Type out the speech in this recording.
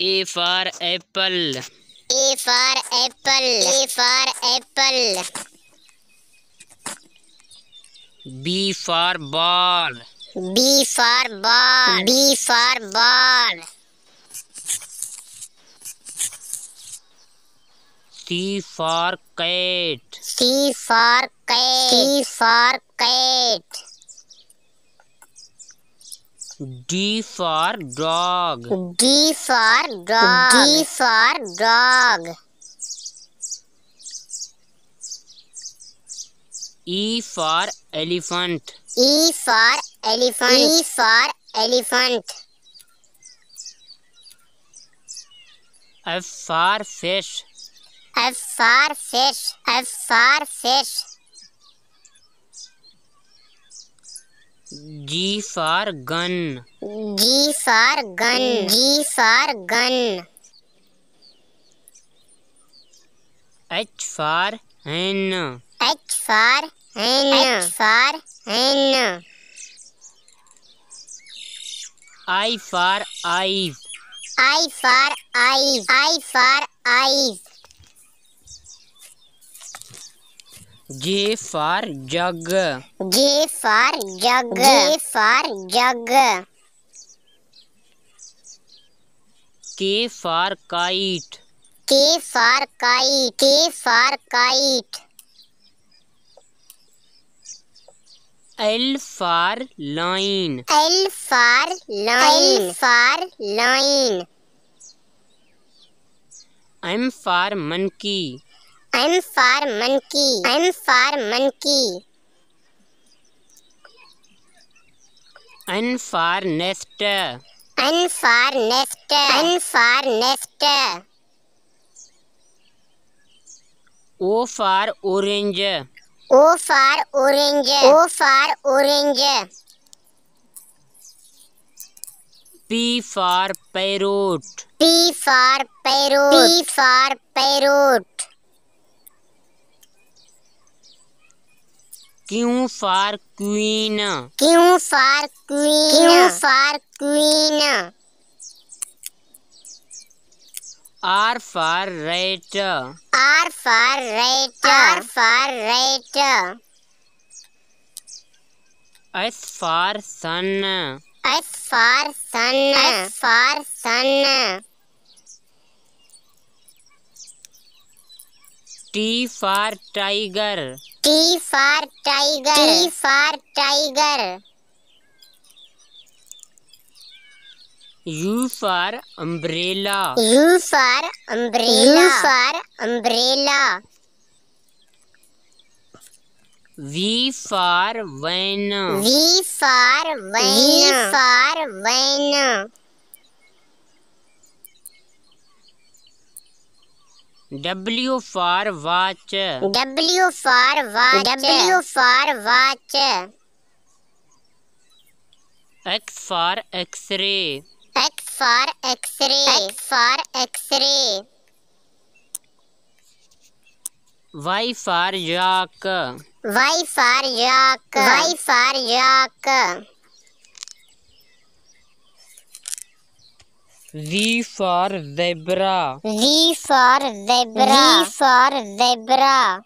A for apple. A for apple. A for apple. B for ball. B for ball. B for ball. C for cat. C for cat. C for cat. D for dog. D for dog. D for dog. E for elephant. E for elephant. E for elephant. F for fish. F for fish. F for fish. G for gun. G for gun. G for gun. H for hen. H for hen. H for hen. I for eyes. I for eyes. I for eyes. J for jug. J for jug. J for jug. K for kite. K for kite. K for kite. L for line. L for line. L for line. M for monkey. I'm for monkey. I'm for monkey. N for nest. N for nest. N for nest. O for orange. O for orange. O for orange. P for parrot. P for parrot. P for parrot. Q for queen Q for queen Q for queen R for rat R for rat R for rat S for sun S for sun S for sun T for tiger T for tiger T for tiger U for umbrella. U for umbrella. U for umbrella. V for van. V for van. V for van. W for watch W for watch W for watch X for X-ray X for X-ray X for X-ray Y for joke Y for joke Y for joke V for zebra. V for zebra. V for zebra.